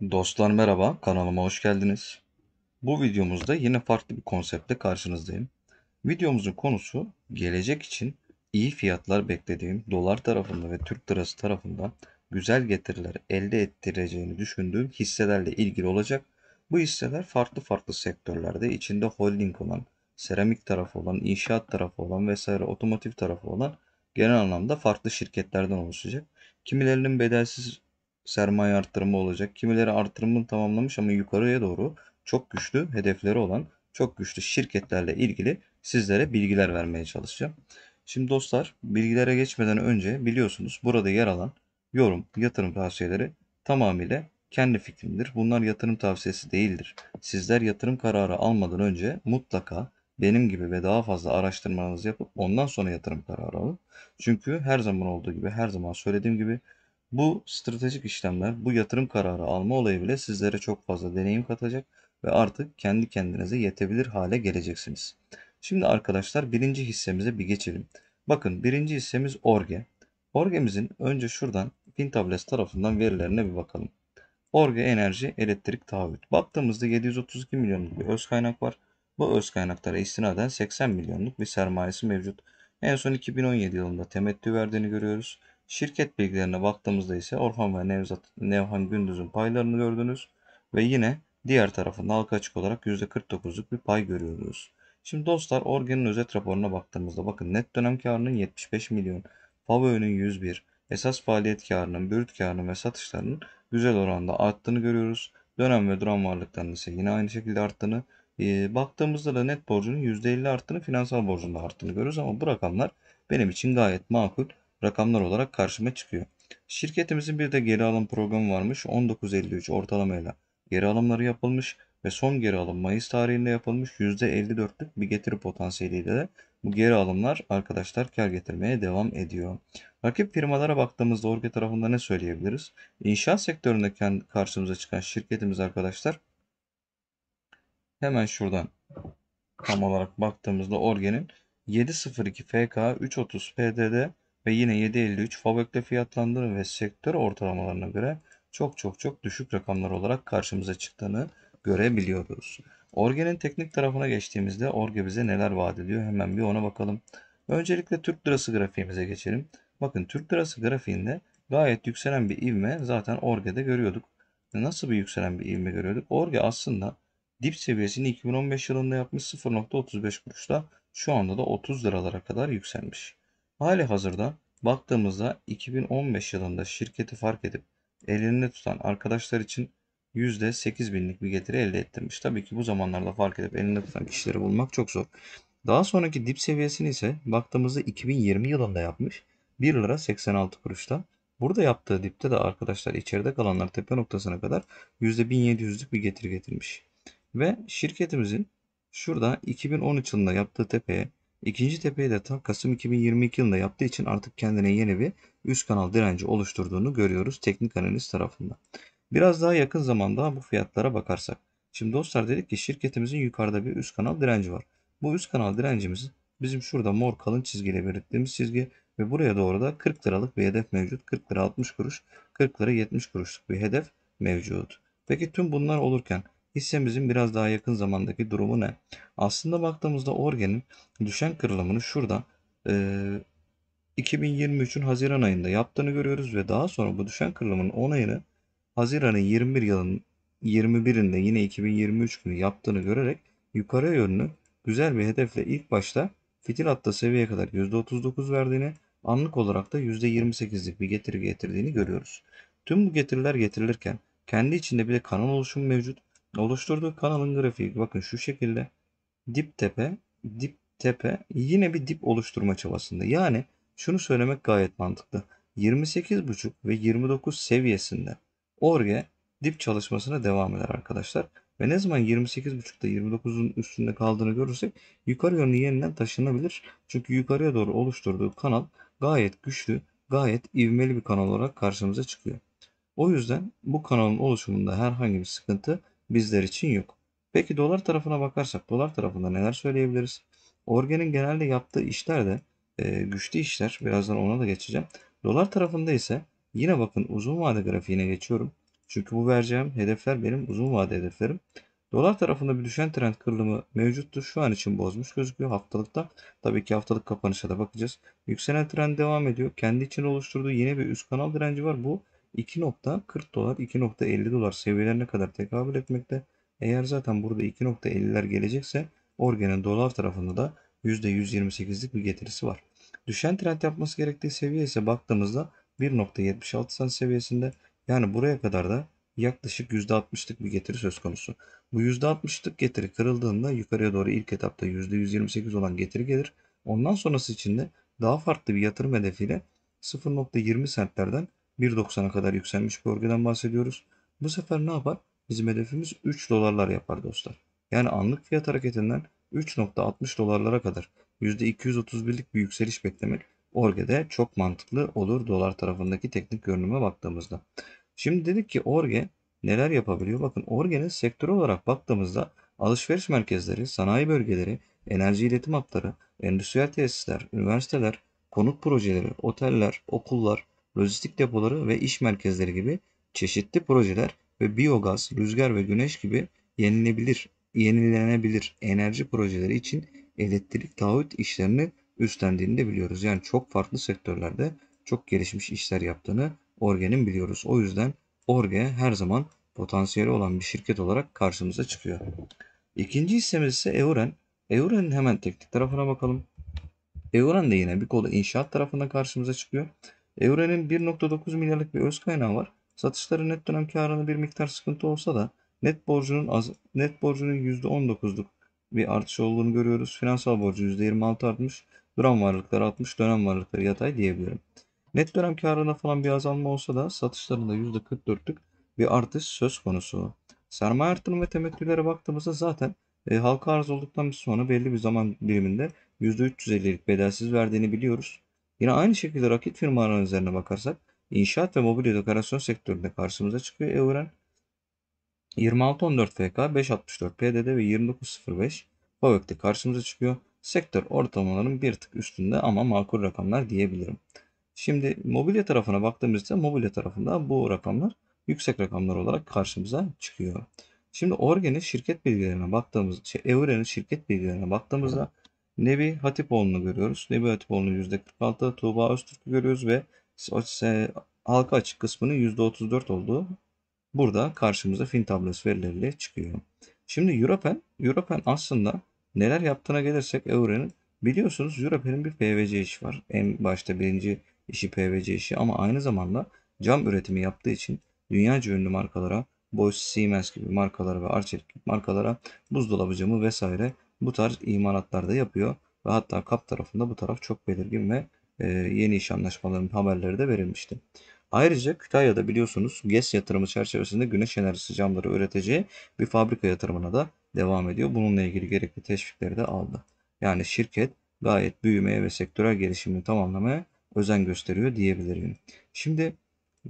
Dostlar merhaba, kanalıma hoş geldiniz. Bu videomuzda yine farklı bir konseptle karşınızdayım. Videomuzun konusu gelecek için iyi fiyatlar beklediğim dolar tarafında ve Türk lirası tarafında güzel getiriler elde ettireceğini düşündüğüm hisselerle ilgili olacak. Bu hisseler farklı farklı sektörlerde içinde holding olan, seramik tarafı olan, inşaat tarafı olan vesaire otomotiv tarafı olan genel anlamda farklı şirketlerden oluşacak. Kimilerinin bedelsiz sermaye artırımı olacak. Kimileri artırımını tamamlamış ama yukarıya doğru çok güçlü hedefleri olan çok güçlü şirketlerle ilgili sizlere bilgiler vermeye çalışacağım. Şimdi dostlar bilgilere geçmeden önce biliyorsunuz burada yer alan yorum, yatırım tavsiyeleri tamamıyla kendi fikrimdir. Bunlar yatırım tavsiyesi değildir. Sizler yatırım kararı almadan önce mutlaka benim gibi ve daha fazla araştırmanızı yapıp ondan sonra yatırım kararı alın. Çünkü her zaman olduğu gibi, her zaman söylediğim gibi bu stratejik işlemler, bu yatırım kararı alma olayı bile sizlere çok fazla deneyim katacak ve artık kendi kendinize yetebilir hale geleceksiniz. Şimdi arkadaşlar birinci hissemize bir geçelim. Bakın birinci hissemiz Orge. Orge'mizin önce şuradan Fintables tarafından verilerine bir bakalım. Orge Enerji Elektrik Taahhüt. Baktığımızda 732 milyonluk bir öz kaynak var. Bu öz kaynaklara istinaden 80 milyonluk bir sermayesi mevcut. En son 2017 yılında temettü verdiğini görüyoruz. Şirket bilgilerine baktığımızda ise Orhan ve Nevzat, Nevhan Gündüz'ün paylarını gördünüz. Ve yine diğer tarafında halka açık olarak %49'luk bir pay görüyoruz. Şimdi dostlar Orgen'in özet raporuna baktığımızda bakın net dönem karının 75 milyon, Favo'nun 101, esas faaliyet karının, bürüt karının ve satışlarının güzel oranda arttığını görüyoruz. Dönem ve duran varlıklarının ise yine aynı şekilde arttığını, e, baktığımızda da net borcunun %50 arttığını, finansal borcunun da arttığını görüyoruz ama bu rakamlar benim için gayet makul rakamlar olarak karşıma çıkıyor. Şirketimizin bir de geri alım programı varmış 19.53 ortalamayla. Geri alımları yapılmış ve son geri alım Mayıs tarihinde yapılmış %54'lük bir getiri potansiyeliyle de bu geri alımlar arkadaşlar kar getirmeye devam ediyor. Rakip firmalara baktığımızda Orge tarafında ne söyleyebiliriz? İnşaat sektöründe karşımıza çıkan şirketimiz arkadaşlar hemen şuradan tam olarak baktığımızda Orge'nin 702 FK 330 PDD ve yine 7.53 Fabek'te fiyatlandırma ve sektör ortalamalarına göre çok çok çok düşük rakamlar olarak karşımıza çıktığını görebiliyoruz. Orge'nin teknik tarafına geçtiğimizde Orge bize neler vaat ediyor hemen bir ona bakalım. Öncelikle Türk lirası grafiğimize geçelim. Bakın Türk lirası grafiğinde gayet yükselen bir ivme zaten Orge'de görüyorduk. Nasıl bir yükselen bir ivme görüyorduk? Orge aslında dip seviyesini 2015 yılında yapmış 0.35 kuruşla şu anda da 30 liralara kadar yükselmiş. Hali hazırda baktığımızda 2015 yılında şirketi fark edip elinde tutan arkadaşlar için %8 binlik bir getiri elde ettirmiş. Tabii ki bu zamanlarda fark edip elinde tutan kişileri bulmak çok zor. Daha sonraki dip seviyesini ise baktığımızda 2020 yılında yapmış. 1 lira 86 kuruşta. Burada yaptığı dipte de arkadaşlar içeride kalanlar tepe noktasına kadar %1700'lük bir getiri getirmiş. Ve şirketimizin şurada 2013 yılında yaptığı tepeye İkinci tepeyi de tam Kasım 2022 yılında yaptığı için artık kendine yeni bir üst kanal direnci oluşturduğunu görüyoruz teknik analiz tarafından. Biraz daha yakın zamanda bu fiyatlara bakarsak. Şimdi dostlar dedik ki şirketimizin yukarıda bir üst kanal direnci var. Bu üst kanal direncimiz bizim şurada mor kalın çizgiyle belirttiğimiz çizgi ve buraya doğru da 40 liralık bir hedef mevcut. 40 lira 60 kuruş, 40 lira 70 kuruşluk bir hedef mevcut. Peki tüm bunlar olurken Hissemizin biraz daha yakın zamandaki durumu ne? Aslında baktığımızda Orge'nin düşen kırılımını şurada e, 2023'ün Haziran ayında yaptığını görüyoruz ve daha sonra bu düşen kırılımın onayını Haziran'ın 21 yılın 21'inde yine 2023 günü yaptığını görerek yukarı yönlü güzel bir hedefle ilk başta fitil hatta seviyeye kadar %39 verdiğini anlık olarak da %28'lik bir getiri getirdiğini görüyoruz. Tüm bu getiriler getirilirken kendi içinde bir de kanal oluşumu mevcut oluşturduğu kanalın grafiği bakın şu şekilde dip tepe dip tepe yine bir dip oluşturma çabasında. Yani şunu söylemek gayet mantıklı. 28.5 ve 29 seviyesinde Orge dip çalışmasına devam eder arkadaşlar. Ve ne zaman 28.5'ta 29'un üstünde kaldığını görürsek yukarı yönlü yeniden taşınabilir. Çünkü yukarıya doğru oluşturduğu kanal gayet güçlü, gayet ivmeli bir kanal olarak karşımıza çıkıyor. O yüzden bu kanalın oluşumunda herhangi bir sıkıntı bizler için yok. Peki dolar tarafına bakarsak dolar tarafında neler söyleyebiliriz? Orgen'in genelde yaptığı işler de e, güçlü işler. Birazdan ona da geçeceğim. Dolar tarafında ise yine bakın uzun vade grafiğine geçiyorum. Çünkü bu vereceğim hedefler benim uzun vade hedeflerim. Dolar tarafında bir düşen trend kırılımı mevcuttur. Şu an için bozmuş gözüküyor haftalıkta. Tabii ki haftalık kapanışa da bakacağız. Yükselen trend devam ediyor. Kendi için oluşturduğu yeni bir üst kanal direnci var. Bu 2.40 dolar 2.50 dolar seviyelerine kadar tekabül etmekte. Eğer zaten burada 2.50'ler gelecekse Orgen'in dolar tarafında da %128'lik bir getirisi var. Düşen trend yapması gerektiği seviye ise baktığımızda 1.76 sen seviyesinde yani buraya kadar da yaklaşık %60'lık bir getiri söz konusu. Bu %60'lık getiri kırıldığında yukarıya doğru ilk etapta %128 olan getiri gelir. Ondan sonrası için de daha farklı bir yatırım hedefiyle 0.20 sentlerden 1.90'a kadar yükselmiş bir bölgeden bahsediyoruz. Bu sefer ne yapar? Bizim hedefimiz 3 dolarlar yapar dostlar. Yani anlık fiyat hareketinden 3.60 dolarlara kadar %231'lik bir yükseliş beklemek Orge'de çok mantıklı olur dolar tarafındaki teknik görünüme baktığımızda. Şimdi dedik ki Orge neler yapabiliyor? Bakın Orge'nin sektör olarak baktığımızda alışveriş merkezleri, sanayi bölgeleri, enerji iletim hatları, endüstriyel tesisler, üniversiteler, konut projeleri, oteller, okullar, lojistik depoları ve iş merkezleri gibi çeşitli projeler ve biyogaz, rüzgar ve güneş gibi yenilebilir, yenilenebilir enerji projeleri için elektrik taahhüt işlerini üstlendiğini de biliyoruz. Yani çok farklı sektörlerde çok gelişmiş işler yaptığını Orge'nin biliyoruz. O yüzden Orge her zaman potansiyeli olan bir şirket olarak karşımıza çıkıyor. İkinci hissemiz ise Euren. Euren'in hemen teknik tarafına bakalım. Euren de yine bir kola inşaat tarafında karşımıza çıkıyor. Evren'in 1.9 milyarlık bir öz kaynağı var. Satışları net dönem karında bir miktar sıkıntı olsa da net borcunun az, net borcunun %19'luk bir artış olduğunu görüyoruz. Finansal borcu %26 artmış. Duran varlıklar 60, dönem varlıkları yatay diyebilirim. Net dönem karında falan bir azalma olsa da satışlarında %44'lük bir artış söz konusu. Sermaye artırımı ve temettülere baktığımızda zaten e, halka arz olduktan sonra belli bir zaman diliminde %350'lik bedelsiz verdiğini biliyoruz. Yine aynı şekilde rakit firmaların üzerine bakarsak inşaat ve mobilya dekorasyon sektöründe karşımıza çıkıyor Evren. 2614 FK 564 PDD ve 2905 Bavök'te karşımıza çıkıyor. Sektör ortalamaların bir tık üstünde ama makul rakamlar diyebilirim. Şimdi mobilya tarafına baktığımızda mobilya tarafında bu rakamlar yüksek rakamlar olarak karşımıza çıkıyor. Şimdi Orgen'in şirket bilgilerine baktığımız, şey, Evren'in şirket bilgilerine baktığımızda Nebi Hatipoğlu'nu görüyoruz. Nebi Hatipoğlu'nu %46, Tuğba Öztürk'ü görüyoruz ve halka açık kısmının %34 olduğu burada karşımıza fin tablosu verileriyle çıkıyor. Şimdi Europen, Europen aslında neler yaptığına gelirsek Eure'nin biliyorsunuz Europen'in bir PVC işi var. En başta birinci işi PVC işi ama aynı zamanda cam üretimi yaptığı için dünya ünlü markalara Bosch, Siemens gibi markalara ve Arçelik gibi markalara buzdolabı camı vesaire bu tarz imalatlar da yapıyor. Ve hatta kap tarafında bu taraf çok belirgin ve e, yeni iş anlaşmalarının haberleri de verilmişti. Ayrıca Kütahya'da biliyorsunuz GES yatırımı çerçevesinde güneş enerjisi camları üreteceği bir fabrika yatırımına da devam ediyor. Bununla ilgili gerekli teşvikleri de aldı. Yani şirket gayet büyümeye ve sektörel gelişimini tamamlamaya özen gösteriyor diyebilirim. Şimdi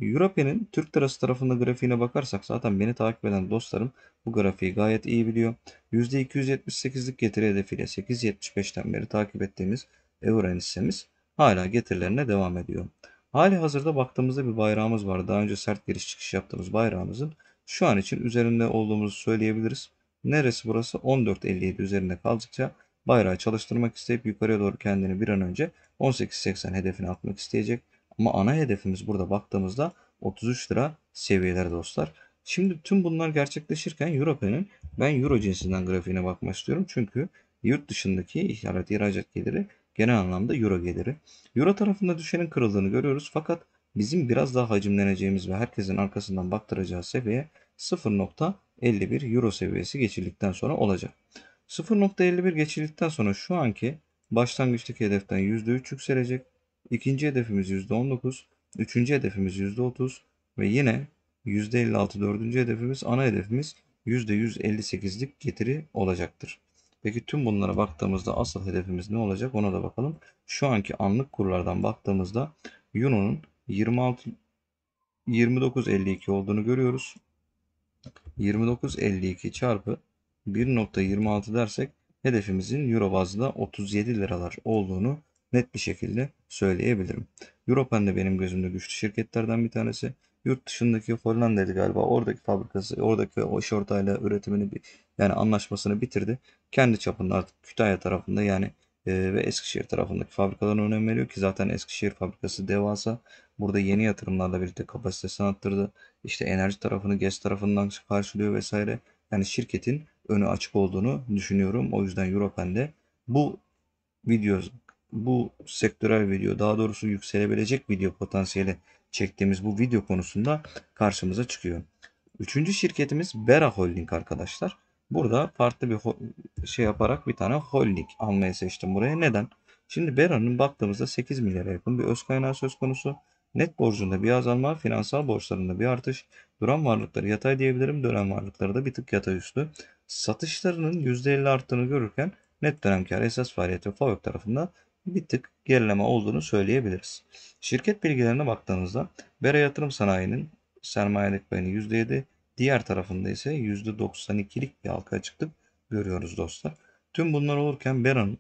Europe'nin Türk lirası tarafında grafiğine bakarsak zaten beni takip eden dostlarım bu grafiği gayet iyi biliyor. %278'lik getiri hedefiyle 8.75'ten beri takip ettiğimiz euro hissemiz hala getirilerine devam ediyor. Hali hazırda baktığımızda bir bayrağımız var. Daha önce sert giriş çıkış yaptığımız bayrağımızın şu an için üzerinde olduğumuzu söyleyebiliriz. Neresi burası? 14.57 üzerinde kaldıkça bayrağı çalıştırmak isteyip yukarıya doğru kendini bir an önce 18.80 hedefine atmak isteyecek. Ama ana hedefimiz burada baktığımızda 33 lira seviyeleri dostlar. Şimdi tüm bunlar gerçekleşirken Europe'nin ben Euro cinsinden grafiğine bakmak istiyorum. Çünkü yurt dışındaki ihracat ihracat geliri genel anlamda Euro geliri. Euro tarafında düşenin kırıldığını görüyoruz. Fakat bizim biraz daha hacimleneceğimiz ve herkesin arkasından baktıracağı seviye 0.51 Euro seviyesi geçildikten sonra olacak. 0.51 geçildikten sonra şu anki başlangıçtaki hedeften %3 yükselecek. İkinci hedefimiz %19, üçüncü hedefimiz %30 ve yine %56 dördüncü hedefimiz ana hedefimiz %158'lik getiri olacaktır. Peki tüm bunlara baktığımızda asıl hedefimiz ne olacak ona da bakalım. Şu anki anlık kurlardan baktığımızda Euro'nun 26 29.52 olduğunu görüyoruz. 29.52 çarpı 1.26 dersek hedefimizin euro bazında 37 liralar olduğunu net bir şekilde söyleyebilirim. Europen de benim gözümde güçlü şirketlerden bir tanesi. Yurt dışındaki Hollanda'ydı galiba. Oradaki fabrikası, oradaki o iş ortağıyla üretimini yani anlaşmasını bitirdi. Kendi çapında artık Kütahya tarafında yani e, ve Eskişehir tarafındaki fabrikalarına önem veriyor ki zaten Eskişehir fabrikası devasa. Burada yeni yatırımlarla birlikte kapasitesini arttırdı. İşte enerji tarafını GES tarafından karşılıyor vesaire. Yani şirketin önü açık olduğunu düşünüyorum. O yüzden de bu video bu sektörel video daha doğrusu yükselebilecek video potansiyeli çektiğimiz bu video konusunda karşımıza çıkıyor. Üçüncü şirketimiz Bera Holding arkadaşlar. Burada farklı bir şey yaparak bir tane holding almayı seçtim buraya. Neden? Şimdi Bera'nın baktığımızda 8 milyara yakın bir öz kaynağı söz konusu. Net borcunda bir azalma, finansal borçlarında bir artış. Duran varlıkları yatay diyebilirim, dönem varlıkları da bir tık yatay üstü. Satışlarının %50 arttığını görürken net dönem kar esas faaliyet ve FAVÖK tarafında bir tık gerileme olduğunu söyleyebiliriz. Şirket bilgilerine baktığımızda Bera Yatırım Sanayi'nin sermayelik payını %7, diğer tarafında ise %92'lik bir halka açıklık görüyoruz dostlar. Tüm bunlar olurken Bera'nın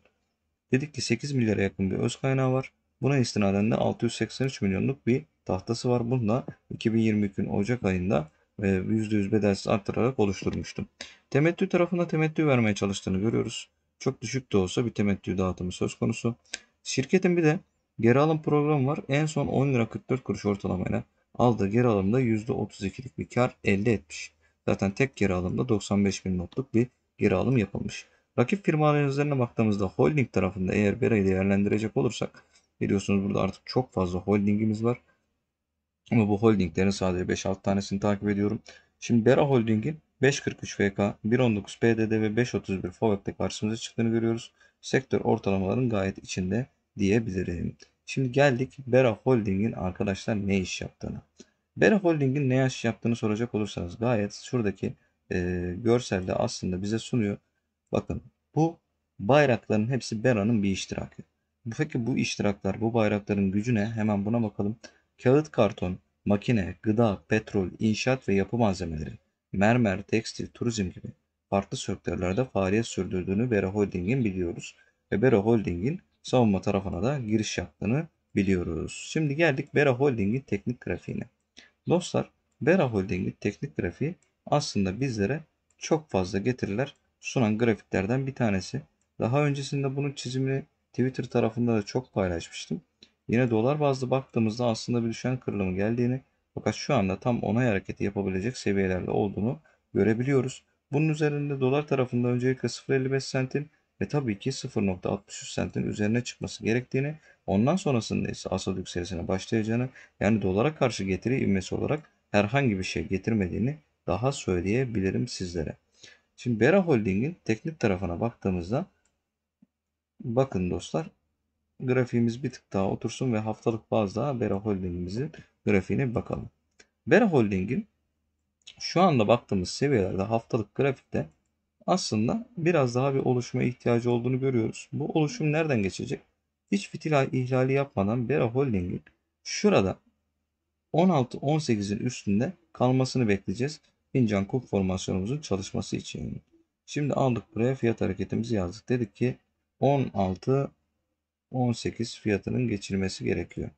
dedik ki 8 milyara yakın bir öz kaynağı var. Buna istinaden de 683 milyonluk bir tahtası var. Bunu da 2022'nin Ocak ayında %100 e, bedelsiz arttırarak oluşturmuştum. Temettü tarafında temettü vermeye çalıştığını görüyoruz. Çok düşük de olsa bir temettü dağıtımı söz konusu. Şirketin bir de geri alım programı var. En son 10 lira 44 kuruş ortalamayla aldığı geri alımda %32'lik bir kar elde etmiş. Zaten tek geri alımda 95 bin notluk bir geri alım yapılmış. Rakip firmaların üzerine baktığımızda holding tarafında eğer Bera'yı değerlendirecek olursak biliyorsunuz burada artık çok fazla holdingimiz var. Ama bu holdinglerin sadece 5-6 tanesini takip ediyorum. Şimdi Bera Holding'in 5.43 VK, 1.19 PDD ve 5.31 forward'da karşımıza çıktığını görüyoruz. Sektör ortalamaların gayet içinde diyebilirim. Şimdi geldik Bera Holding'in arkadaşlar ne iş yaptığını. Bera Holding'in ne iş yaptığını soracak olursanız gayet şuradaki e, görselde aslında bize sunuyor. Bakın bu bayrakların hepsi Bera'nın bir iştirakı. Peki bu iştiraklar, bu bayrakların gücüne hemen buna bakalım. Kağıt, karton, makine, gıda, petrol, inşaat ve yapı malzemeleri mermer, tekstil, turizm gibi farklı sektörlerde faaliyet sürdürdüğünü Bera Holding'in biliyoruz. Ve Bera Holding'in savunma tarafına da giriş yaptığını biliyoruz. Şimdi geldik Bera Holding'in teknik grafiğine. Dostlar Bera Holding'in teknik grafiği aslında bizlere çok fazla getiriler sunan grafiklerden bir tanesi. Daha öncesinde bunun çizimini Twitter tarafında da çok paylaşmıştım. Yine dolar bazlı baktığımızda aslında bir düşen kırılımı geldiğini fakat şu anda tam onay hareketi yapabilecek seviyelerde olduğunu görebiliyoruz. Bunun üzerinde dolar tarafında öncelikle 0.55 sentin ve tabii ki 0.63 sentin üzerine çıkması gerektiğini, ondan sonrasında ise asıl yükselişine başlayacağını, yani dolara karşı getiri ivmesi olarak herhangi bir şey getirmediğini daha söyleyebilirim sizlere. Şimdi Bera Holding'in teknik tarafına baktığımızda bakın dostlar grafiğimiz bir tık daha otursun ve haftalık bazda Bera Holding'imizin grafiğine bir bakalım. Bera Holding'in şu anda baktığımız seviyelerde haftalık grafikte aslında biraz daha bir oluşma ihtiyacı olduğunu görüyoruz. Bu oluşum nereden geçecek? Hiç fitil ihlali yapmadan Bera Holding'in şurada 16-18'in üstünde kalmasını bekleyeceğiz. Fincan kup formasyonumuzun çalışması için. Şimdi aldık buraya fiyat hareketimizi yazdık. Dedik ki 16-18 fiyatının geçilmesi gerekiyor.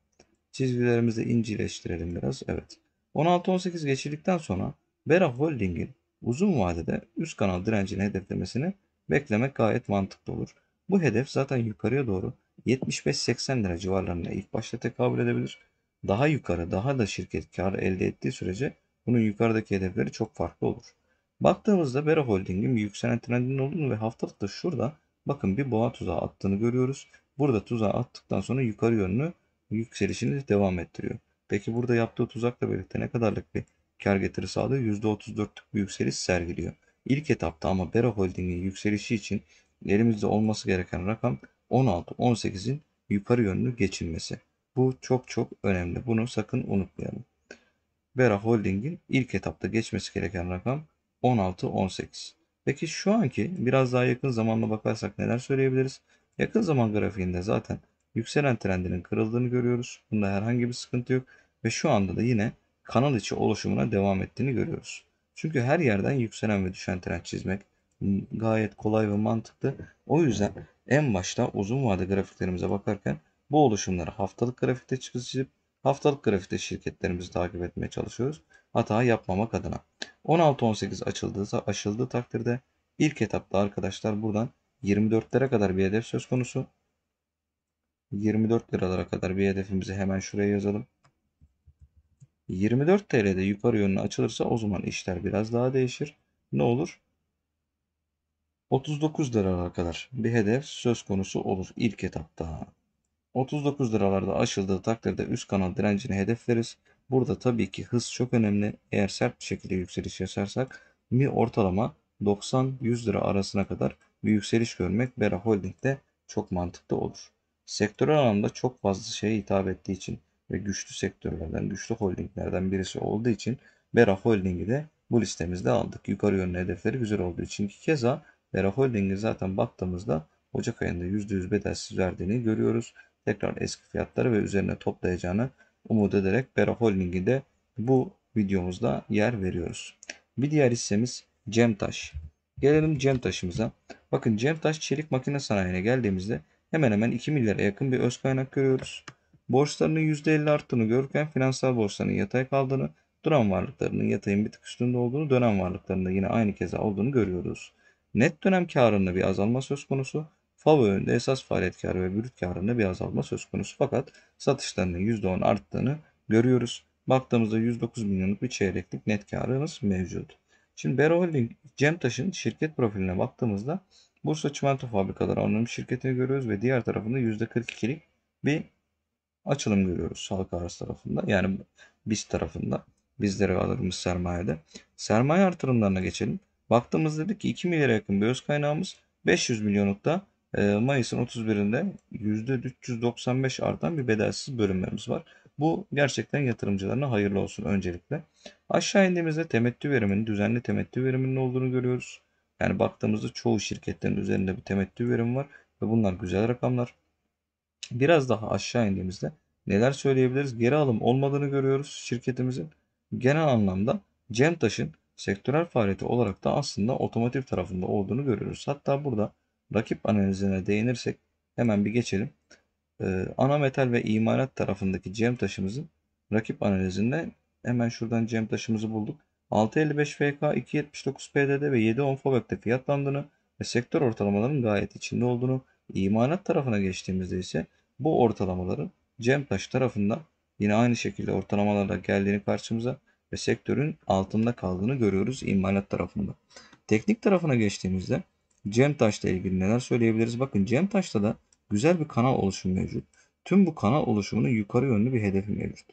Çizgilerimizi incileştirelim biraz. Evet. 16-18 geçirdikten sonra Bera Holding'in uzun vadede üst kanal direncini hedeflemesini beklemek gayet mantıklı olur. Bu hedef zaten yukarıya doğru 75-80 lira civarlarında ilk başta tekabül edebilir. Daha yukarı daha da şirket kar elde ettiği sürece bunun yukarıdaki hedefleri çok farklı olur. Baktığımızda Bera Holding'in bir yükselen trendinin olduğunu ve haftalıkta şurada bakın bir boğa tuzağı attığını görüyoruz. Burada tuzağı attıktan sonra yukarı yönlü yükselişini devam ettiriyor. Peki burada yaptığı tuzakla birlikte ne kadarlık bir kar getiri sağlıyor? %34'lük bir yükseliş sergiliyor. İlk etapta ama Bera Holding'in yükselişi için elimizde olması gereken rakam 16-18'in yukarı yönlü geçilmesi. Bu çok çok önemli. Bunu sakın unutmayalım. Bera Holding'in ilk etapta geçmesi gereken rakam 16-18. Peki şu anki biraz daha yakın zamanla bakarsak neler söyleyebiliriz? Yakın zaman grafiğinde zaten yükselen trendinin kırıldığını görüyoruz. Bunda herhangi bir sıkıntı yok ve şu anda da yine kanal içi oluşumuna devam ettiğini görüyoruz. Çünkü her yerden yükselen ve düşen trend çizmek gayet kolay ve mantıklı. O yüzden en başta uzun vade grafiklerimize bakarken bu oluşumları haftalık grafikte çizip haftalık grafikte şirketlerimizi takip etmeye çalışıyoruz. Hata yapmamak adına. 16-18 açıldığı, aşıldığı takdirde ilk etapta arkadaşlar buradan 24'lere kadar bir hedef söz konusu. 24 liralara kadar bir hedefimizi hemen şuraya yazalım. 24 TL'de yukarı yönlü açılırsa o zaman işler biraz daha değişir. Ne olur? 39 liralara kadar bir hedef söz konusu olur ilk etapta. 39 liralarda aşıldığı takdirde üst kanal direncini hedefleriz. Burada tabii ki hız çok önemli. Eğer sert bir şekilde yükseliş yaşarsak mi ortalama 90-100 lira arasına kadar bir yükseliş görmek Bera Holding'de çok mantıklı olur. Sektörel anlamda çok fazla şeye hitap ettiği için ve güçlü sektörlerden, güçlü holdinglerden birisi olduğu için Bera Holding'i de bu listemizde aldık. Yukarı yönlü hedefleri güzel olduğu için ki keza Bera Holding'i zaten baktığımızda Ocak ayında %100 bedelsiz verdiğini görüyoruz. Tekrar eski fiyatları ve üzerine toplayacağını umut ederek Bera Holding'i de bu videomuzda yer veriyoruz. Bir diğer hissemiz Cemtaş. Gelelim Cemtaş'ımıza. Bakın Cemtaş çelik makine sanayine geldiğimizde hemen hemen 2 milyara yakın bir öz kaynak görüyoruz. Borçlarının %50 arttığını görürken finansal borçlarının yatay kaldığını, duran varlıklarının yatayın bir tık üstünde olduğunu, dönem varlıklarında yine aynı keza olduğunu görüyoruz. Net dönem karında bir azalma söz konusu. FAVO önünde esas faaliyet karı ve brüt karında bir azalma söz konusu fakat satışlarının %10 arttığını görüyoruz. Baktığımızda 109 milyonluk bir çeyreklik net karımız mevcut. Şimdi Bero Holding Cemtaş'ın şirket profiline baktığımızda Bursa Çimento Fabrikaları Anonim Şirketi'ni görüyoruz ve diğer tarafında %42'lik bir açılım görüyoruz halka arz tarafında. Yani biz tarafında bizlere alırımız sermayede. Sermaye artırımlarına geçelim. Baktığımız dedik ki 2 milyara yakın bir öz kaynağımız 500 milyonlukta e, Mayıs'ın 31'inde %395 artan bir bedelsiz bölünmemiz var. Bu gerçekten yatırımcılarına hayırlı olsun öncelikle. Aşağı indiğimizde temettü veriminin, düzenli temettü veriminin olduğunu görüyoruz. Yani baktığımızda çoğu şirketlerin üzerinde bir temettü verim var ve bunlar güzel rakamlar. Biraz daha aşağı indiğimizde neler söyleyebiliriz? Geri alım olmadığını görüyoruz şirketimizin. Genel anlamda Cemtaş'ın sektörel faaliyeti olarak da aslında otomotiv tarafında olduğunu görüyoruz. Hatta burada rakip analizine değinirsek hemen bir geçelim. Ee, ana metal ve imalat tarafındaki Cemtaş'ımızın rakip analizinde hemen şuradan Cemtaş'ımızı bulduk. 6.55 FK, 2.79 PDD ve 7.10 FOBEK'te fiyatlandığını ve sektör ortalamalarının gayet içinde olduğunu, imalat tarafına geçtiğimizde ise bu ortalamaların Cemtaş tarafından yine aynı şekilde ortalamalarla geldiğini karşımıza ve sektörün altında kaldığını görüyoruz imalat tarafında. Teknik tarafına geçtiğimizde Cemtaş'la ilgili neler söyleyebiliriz? Bakın Cemtaş'ta da güzel bir kanal oluşumu mevcut. Tüm bu kanal oluşumunun yukarı yönlü bir hedefi mevcut.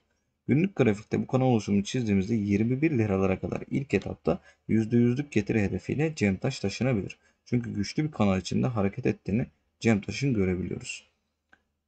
Günlük grafikte bu kanal oluşumunu çizdiğimizde 21 liralara kadar ilk etapta %100'lük getiri hedefiyle Cemtaş taşınabilir. Çünkü güçlü bir kanal içinde hareket ettiğini Cemtaş'ın görebiliyoruz.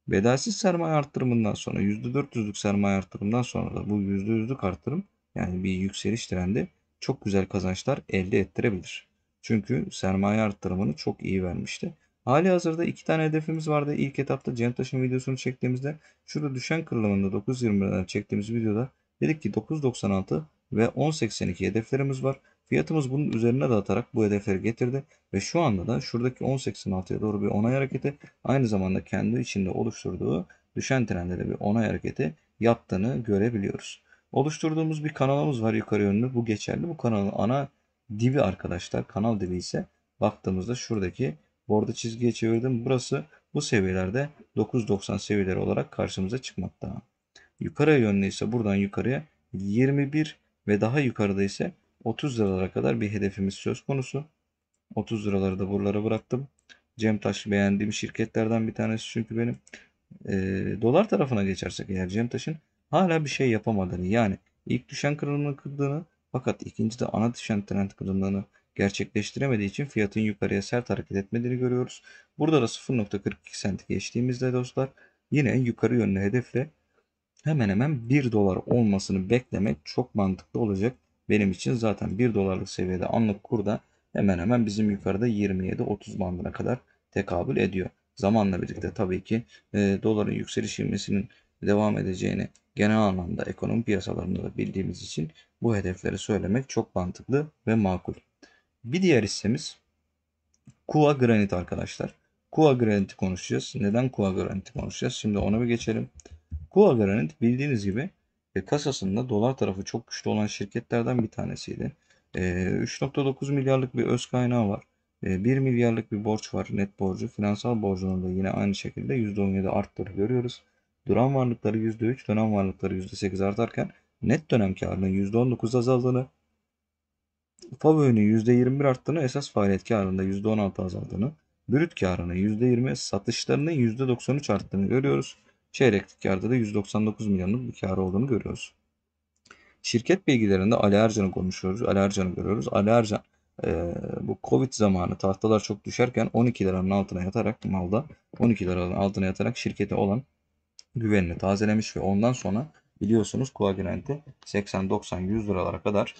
Bedelsiz sermaye arttırımından sonra %400'lük sermaye arttırımından sonra da bu %100'lük arttırım yani bir yükseliş trendi çok güzel kazançlar elde ettirebilir. Çünkü sermaye arttırımını çok iyi vermişti. Hali hazırda iki tane hedefimiz vardı. İlk etapta taşın videosunu çektiğimizde şurada düşen kırılımında 9.20'den çektiğimiz videoda dedik ki 9.96 ve 10.82 hedeflerimiz var. Fiyatımız bunun üzerine de atarak bu hedefleri getirdi ve şu anda da şuradaki 10.86'ya doğru bir onay hareketi aynı zamanda kendi içinde oluşturduğu düşen trende de bir onay hareketi yaptığını görebiliyoruz. Oluşturduğumuz bir kanalımız var yukarı yönlü. Bu geçerli. Bu kanalın ana divi arkadaşlar. Kanal divi ise baktığımızda şuradaki Borda çizgiye çevirdim. Burası bu seviyelerde 9.90 seviyeleri olarak karşımıza çıkmakta. Yukarı yönlü ise buradan yukarıya 21 ve daha yukarıda ise 30 liralara kadar bir hedefimiz söz konusu. 30 liraları da buralara bıraktım. Cemtaş beğendiğim şirketlerden bir tanesi çünkü benim. E, dolar tarafına geçersek eğer Cemtaş'ın hala bir şey yapamadığını yani ilk düşen kırılımını kırdığını fakat ikinci de ana düşen trend kırılımlarını gerçekleştiremediği için fiyatın yukarıya sert hareket etmediğini görüyoruz. Burada da 0.42 senti geçtiğimizde dostlar yine yukarı yönlü hedefle hemen hemen 1 dolar olmasını beklemek çok mantıklı olacak. Benim için zaten 1 dolarlık seviyede anlık kurda hemen hemen bizim yukarıda 27-30 bandına kadar tekabül ediyor. Zamanla birlikte tabii ki e, doların yükseliş ivmesinin devam edeceğini genel anlamda ekonomi piyasalarında da bildiğimiz için bu hedefleri söylemek çok mantıklı ve makul. Bir diğer hissemiz Kua Granit arkadaşlar. Kua Granit'i konuşacağız. Neden Kua Granit'i konuşacağız? Şimdi ona bir geçelim. Kua Granit bildiğiniz gibi e, kasasında dolar tarafı çok güçlü olan şirketlerden bir tanesiydi. 3.9 e, milyarlık bir öz kaynağı var. 1 e, milyarlık bir borç var. Net borcu. Finansal borcunun da yine aynı şekilde %17 artları görüyoruz. Duran varlıkları %3, dönem varlıkları %8 artarken net dönem karının %19 azaldığını Fabrik'in %21 arttığını, esas faaliyet karında %16 azaldığını, brüt karını %20, satışlarının %93 arttığını görüyoruz. Çeyreklik karda da 199 milyonluk bir kar olduğunu görüyoruz. Şirket bilgilerinde Ali Ercan'ı konuşuyoruz. Ali Ercan'ı görüyoruz. Ali Ercan e, bu Covid zamanı tahtalar çok düşerken 12 liranın altına yatarak malda 12 liranın altına yatarak şirkete olan güvenini tazelemiş ve ondan sonra biliyorsunuz Kuagirent'i 80, 90, 100 liralara kadar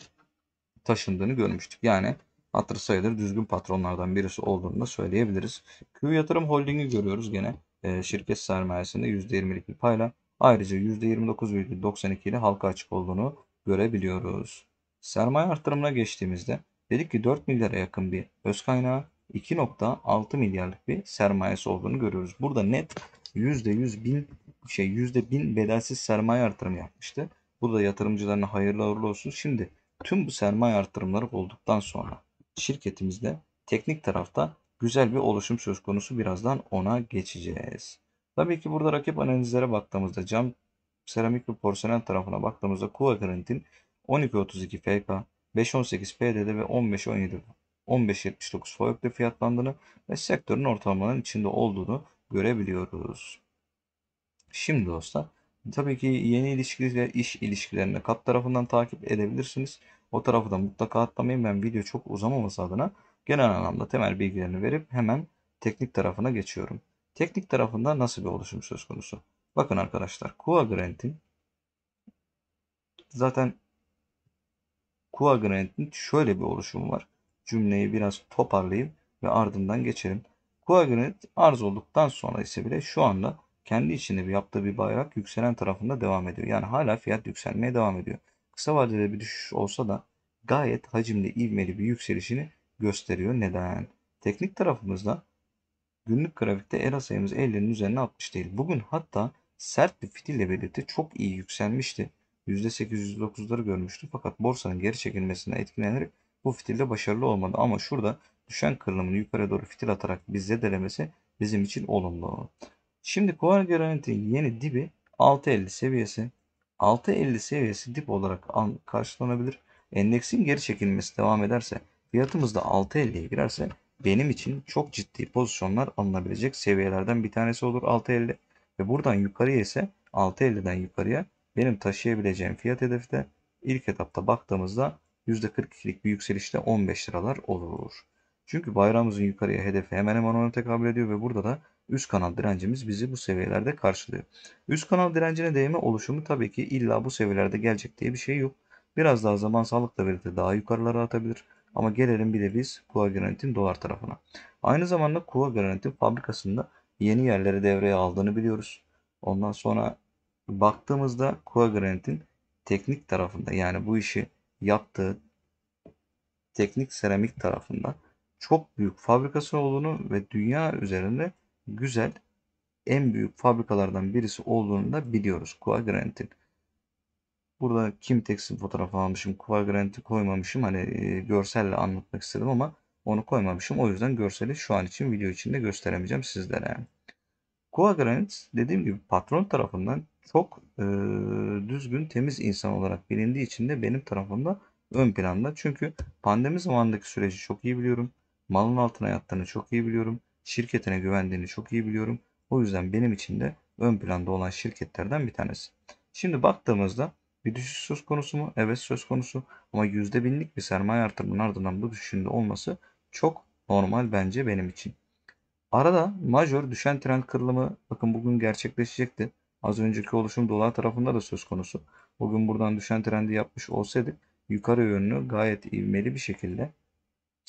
taşındığını görmüştük. Yani hatır sayılır düzgün patronlardan birisi olduğunu da söyleyebiliriz. Q Yatırım Holding'i görüyoruz gene. E, şirket sermayesinde %20'lik bir payla ayrıca %29,92 ile halka açık olduğunu görebiliyoruz. Sermaye artırımına geçtiğimizde dedik ki 4 milyara yakın bir öz kaynağı 2.6 milyarlık bir sermayesi olduğunu görüyoruz. Burada net %100 bin şey %1000 bedelsiz sermaye artırımı yapmıştı. Bu da yatırımcılarına hayırlı uğurlu olsun. Şimdi Tüm bu sermaye artırımları olduktan sonra şirketimizde teknik tarafta güzel bir oluşum söz konusu. Birazdan ona geçeceğiz. Tabii ki burada rakip analizlere baktığımızda cam, seramik ve porselen tarafına baktığımızda Kuva Garant'in 12.32 FK, 5.18 PDD ve 15.17 15.79 FOEP'te fiyatlandığını ve sektörün ortalamanın içinde olduğunu görebiliyoruz. Şimdi dostlar Tabii ki yeni ilişkiler ve iş ilişkilerini kat tarafından takip edebilirsiniz. O tarafı da mutlaka atlamayın. Ben video çok uzamaması adına genel anlamda temel bilgilerini verip hemen teknik tarafına geçiyorum. Teknik tarafında nasıl bir oluşum söz konusu? Bakın arkadaşlar Quadrant'in zaten Quadrant'in şöyle bir oluşumu var. Cümleyi biraz toparlayayım ve ardından geçelim. Quadrant arz olduktan sonra ise bile şu anda kendi içinde bir yaptığı bir bayrak yükselen tarafında devam ediyor. Yani hala fiyat yükselmeye devam ediyor. Kısa vadede bir düşüş olsa da gayet hacimli ivmeli bir yükselişini gösteriyor. Neden? Teknik tarafımızda günlük grafikte era sayımız 50'nin üzerine 60 değil. Bugün hatta sert bir fitille belirti çok iyi yükselmişti. %809'ları görmüştü fakat borsanın geri çekilmesine etkilenerek bu fitilde başarılı olmadı. Ama şurada düşen kırılımını yukarı doğru fitil atarak biz zedelemesi bizim için olumlu. Şimdi kovalentin yeni dibi 6.50 seviyesi. 6.50 seviyesi dip olarak karşılanabilir. Endeksin geri çekilmesi devam ederse fiyatımız da 6.50'ye girerse benim için çok ciddi pozisyonlar alınabilecek seviyelerden bir tanesi olur 6.50 ve buradan yukarıya ise 6.50'den yukarıya benim taşıyabileceğim fiyat hedefi de ilk etapta baktığımızda %42'lik bir yükselişte 15 liralar olur. Çünkü bayrağımızın yukarıya hedefi hemen hemen ona tekabül ediyor ve burada da Üst kanal direncimiz bizi bu seviyelerde karşılıyor. Üst kanal direncine değme oluşumu tabii ki illa bu seviyelerde gelecek diye bir şey yok. Biraz daha zaman zamansallıkla birlikte daha yukarılara atabilir. Ama gelelim bir de biz Kuva Granit'in dolar tarafına. Aynı zamanda Kuva Granit'in fabrikasında yeni yerleri devreye aldığını biliyoruz. Ondan sonra baktığımızda Kuva Granit'in teknik tarafında yani bu işi yaptığı teknik seramik tarafında çok büyük fabrikası olduğunu ve dünya üzerinde güzel en büyük fabrikalardan birisi olduğunu da biliyoruz Quagrant'in. Burada Kim Kimtex'in fotoğrafı almışım. Quagrant'i koymamışım. Hani e, görselle anlatmak istedim ama onu koymamışım. O yüzden görseli şu an için video içinde gösteremeyeceğim sizlere. Quagrant dediğim gibi patron tarafından çok e, düzgün, temiz insan olarak bilindiği için de benim tarafımda ön planda. Çünkü pandemi zamanındaki süreci çok iyi biliyorum. Malın altına yattığını çok iyi biliyorum şirketine güvendiğini çok iyi biliyorum. O yüzden benim için de ön planda olan şirketlerden bir tanesi. Şimdi baktığımızda bir düşüş söz konusu mu? Evet söz konusu ama %1000'lik bir sermaye artırımının ardından bu düşüşün de olması çok normal bence benim için. Arada major düşen trend kırılımı bakın bugün gerçekleşecekti. Az önceki oluşum dolar tarafında da söz konusu. Bugün buradan düşen trendi yapmış olsaydık yukarı yönlü gayet ivmeli bir şekilde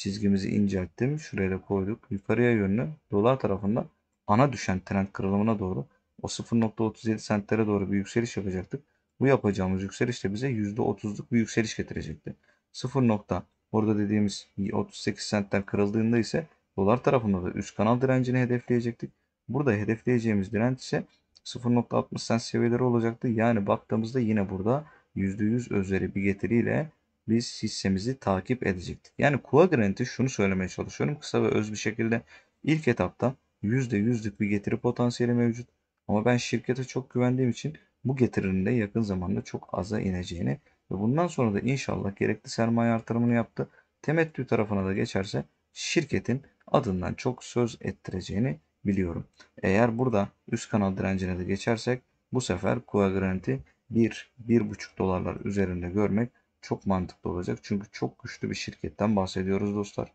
çizgimizi incelttim. Şuraya da koyduk. Yukarıya yönlü dolar tarafında ana düşen trend kırılımına doğru o 0.37 sentlere doğru bir yükseliş yapacaktık. Bu yapacağımız yükseliş de bize %30'luk bir yükseliş getirecekti. 0. Nokta, orada dediğimiz 38 sentler kırıldığında ise dolar tarafında da üst kanal direncini hedefleyecektik. Burada hedefleyeceğimiz direnç ise 0.60 sent seviyeleri olacaktı. Yani baktığımızda yine burada %100 özleri bir getiriyle biz hissemizi takip edecektik. Yani Quadrant'i şunu söylemeye çalışıyorum kısa ve öz bir şekilde. İlk etapta %100'lük bir getiri potansiyeli mevcut. Ama ben şirkete çok güvendiğim için bu getirinin de yakın zamanda çok aza ineceğini ve bundan sonra da inşallah gerekli sermaye artırımını yaptı. Temettü tarafına da geçerse şirketin adından çok söz ettireceğini biliyorum. Eğer burada üst kanal direncine de geçersek bu sefer Quadrant'i 1-1,5 dolarlar üzerinde görmek çok mantıklı olacak. Çünkü çok güçlü bir şirketten bahsediyoruz dostlar.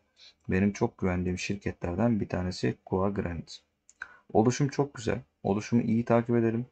Benim çok güvendiğim şirketlerden bir tanesi Goa Granite. Oluşum çok güzel. Oluşumu iyi takip edelim.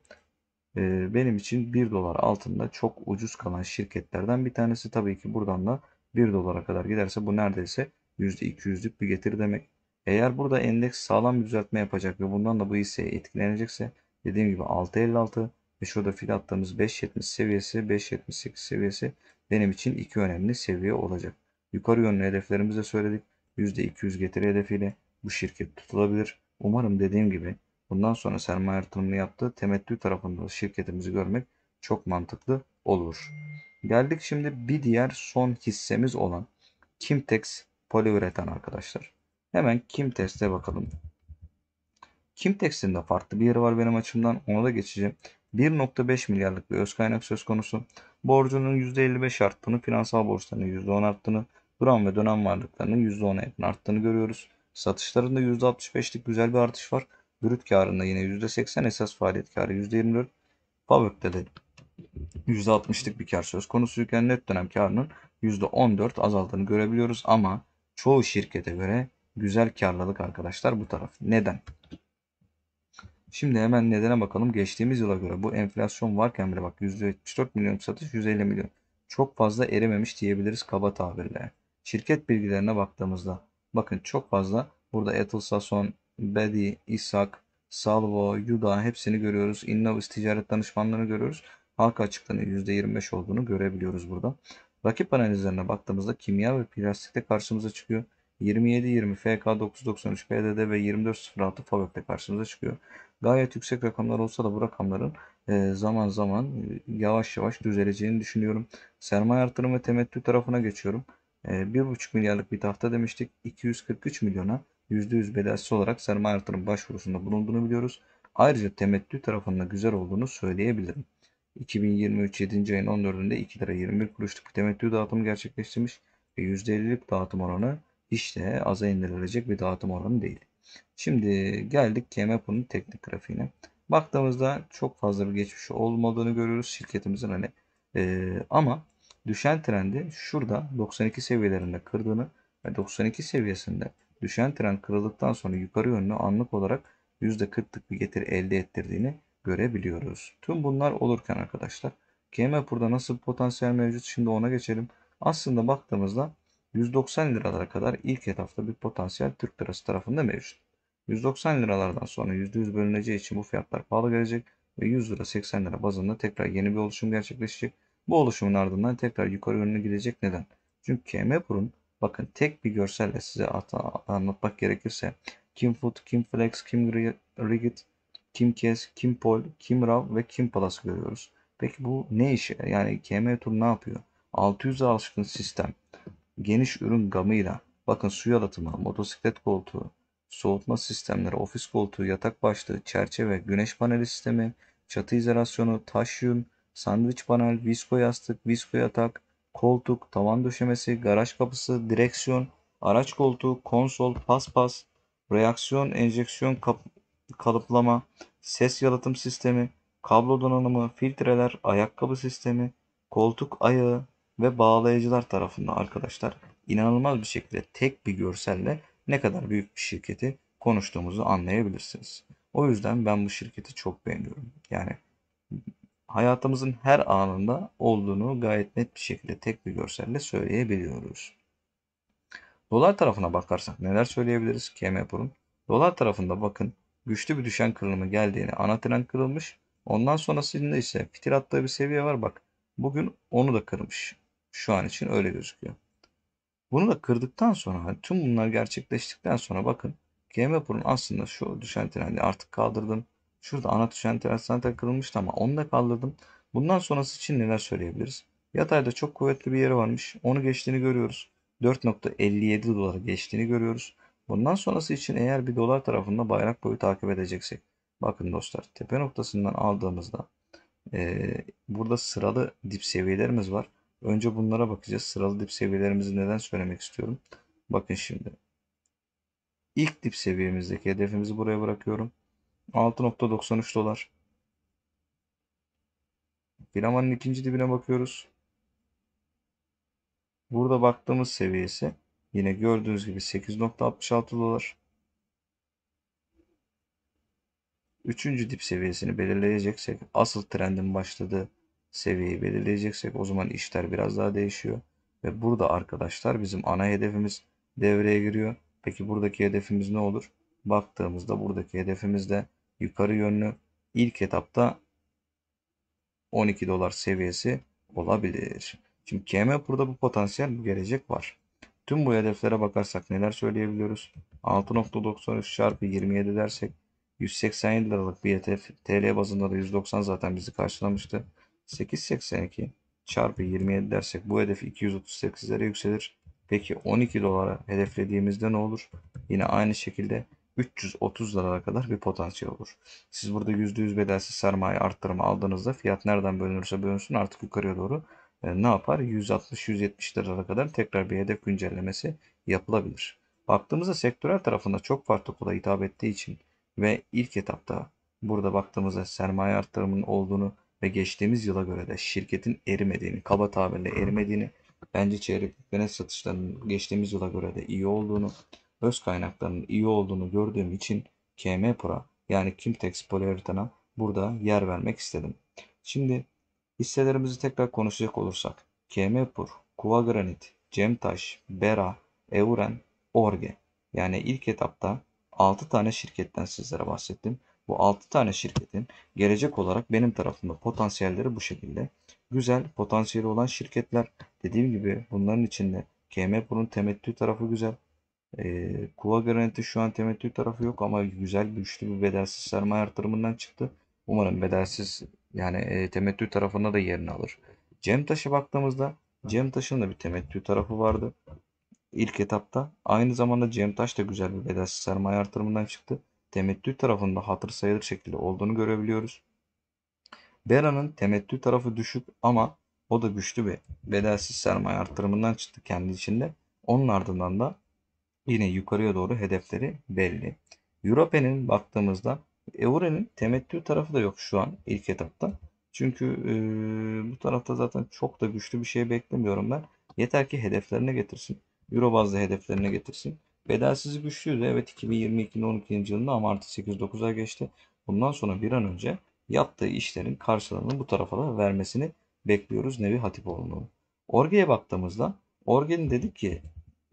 Ee, benim için 1 dolar altında çok ucuz kalan şirketlerden bir tanesi. Tabii ki buradan da 1 dolara kadar giderse bu neredeyse %200'lük bir getiri demek. Eğer burada endeks sağlam bir düzeltme yapacak ve bundan da bu hisseye etkilenecekse dediğim gibi 6.56 ve şurada fil attığımız 5.70 seviyesi 5.78 seviyesi benim için iki önemli seviye olacak. Yukarı yönlü hedeflerimizi söyledik. %200 getiri hedefiyle bu şirket tutulabilir. Umarım dediğim gibi bundan sonra sermaye artırımını yaptığı temettü tarafında şirketimizi görmek çok mantıklı olur. Geldik şimdi bir diğer son hissemiz olan Kimtex poliüretan arkadaşlar. Hemen Kimtex'e bakalım. Kimtex'in de farklı bir yeri var benim açımdan. Ona da geçeceğim. 1.5 milyarlık bir öz kaynak söz konusu. Borcunun %55 arttığını, finansal borçlarının %10 arttığını, duran ve dönem varlıklarının %10'a yakın arttığını görüyoruz. Satışlarında %65'lik güzel bir artış var. Brüt karında yine %80, esas faaliyet karı %24. fabrikte de %60'lık bir kar söz konusuyken net dönem karının %14 azaldığını görebiliyoruz ama çoğu şirkete göre güzel karlılık arkadaşlar bu taraf. Neden? Şimdi hemen nedene bakalım. Geçtiğimiz yıla göre bu enflasyon varken bile bak %74 milyon satış 150 milyon. Çok fazla erimemiş diyebiliriz kaba tabirle. Şirket bilgilerine baktığımızda bakın çok fazla burada Ethel Sasson, Bedi, İshak, Salvo, Yuda hepsini görüyoruz. Innovis ticaret danışmanlarını görüyoruz. Halka açıklığının %25 olduğunu görebiliyoruz burada. Rakip analizlerine baktığımızda kimya ve plastikte karşımıza çıkıyor. 27-20 FK 993 PDD ve 2406 Fabek'te karşımıza çıkıyor. Gayet yüksek rakamlar olsa da bu rakamların e, zaman zaman e, yavaş yavaş düzeleceğini düşünüyorum. Sermaye artırımı ve temettü tarafına geçiyorum. 1,5 e, milyarlık bir tahta demiştik. 243 milyona %100 bedelsiz olarak sermaye artırım başvurusunda bulunduğunu biliyoruz. Ayrıca temettü tarafında güzel olduğunu söyleyebilirim. 2023 7. ayın 14'ünde 2 lira 21 kuruşluk bir temettü dağıtımı gerçekleştirmiş ve %50'lik dağıtım oranı işte aza indirilecek bir dağıtım oranı değil. Şimdi geldik KMAP'ın teknik grafiğine. Baktığımızda çok fazla bir geçmiş olmadığını görüyoruz şirketimizin hani e, ama düşen trendi şurada 92 seviyelerinde kırdığını ve 92 seviyesinde düşen trend kırıldıktan sonra yukarı yönlü anlık olarak %40'lık bir getiri elde ettirdiğini görebiliyoruz. Tüm bunlar olurken arkadaşlar GMAPUR'da nasıl potansiyel mevcut şimdi ona geçelim. Aslında baktığımızda 190 liralara kadar ilk etapta bir potansiyel Türk lirası tarafında mevcut. 190 liralardan sonra %100 bölüneceği için bu fiyatlar pahalı gelecek ve 100 lira 80 lira bazında tekrar yeni bir oluşum gerçekleşecek. Bu oluşumun ardından tekrar yukarı yönüne gidecek neden? Çünkü KMPur'un bakın tek bir görselle size anlatmak gerekirse Kim Foot, Kim Flex, Kim Rigid, Kim Kes, Kim Pol, Kim Rav ve Kim Plus görüyoruz. Peki bu ne işe? Yani KM Tur ne yapıyor? 600'e alışkın sistem geniş ürün gamıyla bakın su yalıtımı, motosiklet koltuğu, soğutma sistemleri, ofis koltuğu, yatak başlığı, çerçeve, güneş paneli sistemi, çatı izolasyonu, taş yün, sandviç panel, visko yastık, visko yatak, koltuk, tavan döşemesi, garaj kapısı, direksiyon, araç koltuğu, konsol, paspas, reaksiyon, enjeksiyon kalıplama, ses yalıtım sistemi, kablo donanımı, filtreler, ayakkabı sistemi, koltuk ayağı, ve bağlayıcılar tarafından arkadaşlar inanılmaz bir şekilde tek bir görselle ne kadar büyük bir şirketi konuştuğumuzu anlayabilirsiniz. O yüzden ben bu şirketi çok beğeniyorum. Yani hayatımızın her anında olduğunu gayet net bir şekilde tek bir görselle söyleyebiliyoruz. Dolar tarafına bakarsak neler söyleyebiliriz KMPur'un? Dolar tarafında bakın güçlü bir düşen kırılımı geldiğini ana trend kırılmış. Ondan sonrasında ise fitil attığı bir seviye var bak. Bugün onu da kırmış. Şu an için öyle gözüküyor. Bunu da kırdıktan sonra hani tüm bunlar gerçekleştikten sonra bakın GM aslında şu düşen trendi artık kaldırdım. Şurada ana düşen trend zaten kırılmıştı ama onu da kaldırdım. Bundan sonrası için neler söyleyebiliriz? Yatayda çok kuvvetli bir yeri varmış. Onu geçtiğini görüyoruz. 4.57 dolara geçtiğini görüyoruz. Bundan sonrası için eğer bir dolar tarafında bayrak boyu takip edeceksek. Bakın dostlar tepe noktasından aldığımızda e, burada sıralı dip seviyelerimiz var. Önce bunlara bakacağız. Sıralı dip seviyelerimizi neden söylemek istiyorum? Bakın şimdi. İlk dip seviyemizdeki hedefimizi buraya bırakıyorum. 6.93 dolar. Piramanın ikinci dibine bakıyoruz. Burada baktığımız seviyesi yine gördüğünüz gibi 8.66 dolar. Üçüncü dip seviyesini belirleyeceksek asıl trendin başladığı seviyeyi belirleyeceksek o zaman işler biraz daha değişiyor. Ve burada arkadaşlar bizim ana hedefimiz devreye giriyor. Peki buradaki hedefimiz ne olur? Baktığımızda buradaki hedefimiz de yukarı yönlü ilk etapta 12 dolar seviyesi olabilir. Şimdi KM burada bu potansiyel bu gelecek var. Tüm bu hedeflere bakarsak neler söyleyebiliyoruz? 6.93 çarpı 27 dersek 187 liralık bir ETF TL bazında da 190 zaten bizi karşılamıştı. 8.82 çarpı 27 dersek bu hedef 238'lere yükselir. Peki 12 dolara hedeflediğimizde ne olur? Yine aynı şekilde 330 dolar'a kadar bir potansiyel olur. Siz burada %100 bedelsiz sermaye arttırma aldığınızda fiyat nereden bölünürse bölünsün artık yukarıya doğru e, ne yapar? 160-170 liraya kadar tekrar bir hedef güncellemesi yapılabilir. Baktığımızda sektörel tarafında çok farklı kola hitap ettiği için ve ilk etapta burada baktığımızda sermaye arttırımının olduğunu ve geçtiğimiz yıla göre de şirketin erimediğini, kaba tabirle erimediğini, bence çeyrek dönem satışlarının geçtiğimiz yıla göre de iyi olduğunu, öz kaynaklarının iyi olduğunu gördüğüm için KM Pro'ya yani Kimtex Polaritan'a burada yer vermek istedim. Şimdi hisselerimizi tekrar konuşacak olursak KM Pur, Kuva Granit, Cemtaş, Bera, Euren, Orge yani ilk etapta 6 tane şirketten sizlere bahsettim. Bu 6 tane şirketin gelecek olarak benim tarafımda potansiyelleri bu şekilde. Güzel potansiyeli olan şirketler dediğim gibi bunların içinde KMPro'nun temettü tarafı güzel. E, Kuva Garanti şu an temettü tarafı yok ama güzel güçlü bir bedelsiz sermaye artırımından çıktı. Umarım bedelsiz yani e, temettü tarafına da yerini alır. Cemtaş'a baktığımızda Cemtaş'ın da bir temettü tarafı vardı. İlk etapta aynı zamanda Cemtaş da güzel bir bedelsiz sermaye artırımından çıktı temettü tarafında hatır sayılır şekilde olduğunu görebiliyoruz. Bera'nın temettü tarafı düşük ama o da güçlü bir bedelsiz sermaye arttırımından çıktı kendi içinde. Onun ardından da yine yukarıya doğru hedefleri belli. Europe'nin baktığımızda Eure'nin temettü tarafı da yok şu an ilk etapta. Çünkü e, bu tarafta zaten çok da güçlü bir şey beklemiyorum ben. Yeter ki hedeflerine getirsin. Euro bazlı hedeflerine getirsin. Bedelsizi güçlüydü. Evet 2022'nin 12. yılında ama artık 8-9'a geçti. Bundan sonra bir an önce yaptığı işlerin karşılığını bu tarafa da vermesini bekliyoruz Nevi Hatipoğlu'nun. Orge'ye baktığımızda Orge'nin dedi ki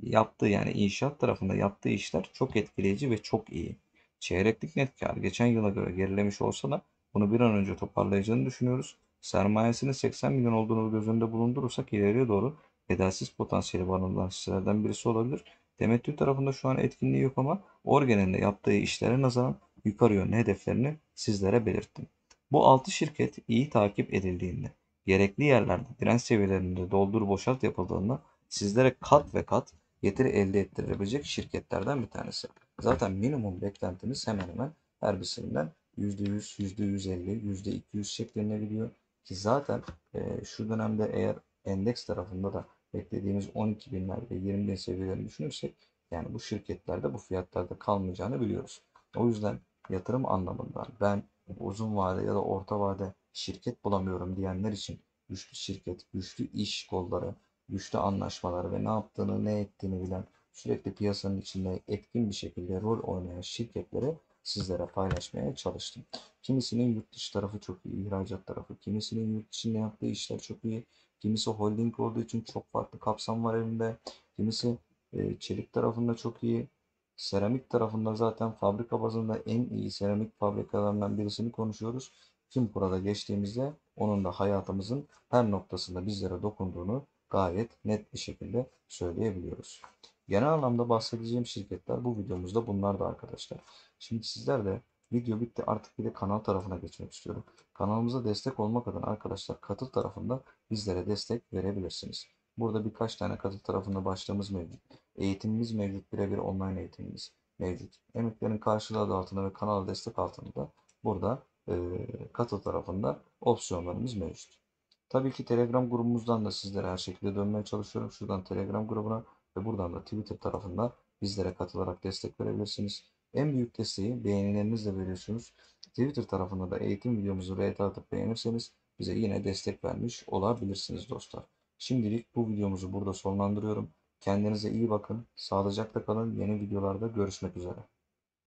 yaptığı yani inşaat tarafında yaptığı işler çok etkileyici ve çok iyi. Çeyreklik net kar geçen yıla göre gerilemiş olsa da bunu bir an önce toparlayacağını düşünüyoruz. Sermayesinin 80 milyon olduğunu göz önünde bulundurursak ileriye doğru bedelsiz potansiyeli barındıran hisselerden birisi olabilir. Demet Tür tarafında şu an etkinliği yok ama Orgen'in de yaptığı işlere nazaran yukarı yönlü hedeflerini sizlere belirttim. Bu 6 şirket iyi takip edildiğinde, gerekli yerlerde direnç seviyelerinde doldur boşalt yapıldığında sizlere kat ve kat getiri elde ettirilebilecek şirketlerden bir tanesi. Zaten minimum beklentimiz hemen hemen her birisinden %100, %150, %200 şeklinde gidiyor. Ki zaten e, şu dönemde eğer endeks tarafında da beklediğimiz 12 binler ve 20 bin seviyelerini düşünürsek yani bu şirketlerde bu fiyatlarda kalmayacağını biliyoruz. O yüzden yatırım anlamında ben uzun vade ya da orta vade şirket bulamıyorum diyenler için güçlü şirket, güçlü iş kolları, güçlü anlaşmaları ve ne yaptığını ne ettiğini bilen sürekli piyasanın içinde etkin bir şekilde rol oynayan şirketleri sizlere paylaşmaya çalıştım. Kimisinin yurt dışı tarafı çok iyi, ihracat tarafı. Kimisinin yurt içinde yaptığı işler çok iyi. Kimisi holding olduğu için çok farklı kapsam var elinde. Kimisi e, çelik tarafında çok iyi. Seramik tarafında zaten fabrika bazında en iyi seramik fabrikalarından birisini konuşuyoruz. Kim burada geçtiğimizde onun da hayatımızın her noktasında bizlere dokunduğunu gayet net bir şekilde söyleyebiliyoruz. Genel anlamda bahsedeceğim şirketler bu videomuzda bunlar da arkadaşlar. Şimdi sizler de Video bitti artık bir de kanal tarafına geçmek istiyorum. Kanalımıza destek olmak adına arkadaşlar katıl tarafında bizlere destek verebilirsiniz. Burada birkaç tane katıl tarafında başlığımız mevcut. Eğitimimiz mevcut birebir online eğitimimiz mevcut. Emeklerin karşılığı adı altında ve kanal destek altında burada e, katıl tarafında opsiyonlarımız mevcut. Tabii ki Telegram grubumuzdan da sizlere her şekilde dönmeye çalışıyorum. Şuradan Telegram grubuna ve buradan da Twitter tarafında bizlere katılarak destek verebilirsiniz. En büyük desteği beğenilerinizle veriyorsunuz. Twitter tarafında da eğitim videomuzu RT atıp beğenirseniz bize yine destek vermiş olabilirsiniz dostlar. Şimdilik bu videomuzu burada sonlandırıyorum. Kendinize iyi bakın. Sağlıcakla kalın. Yeni videolarda görüşmek üzere.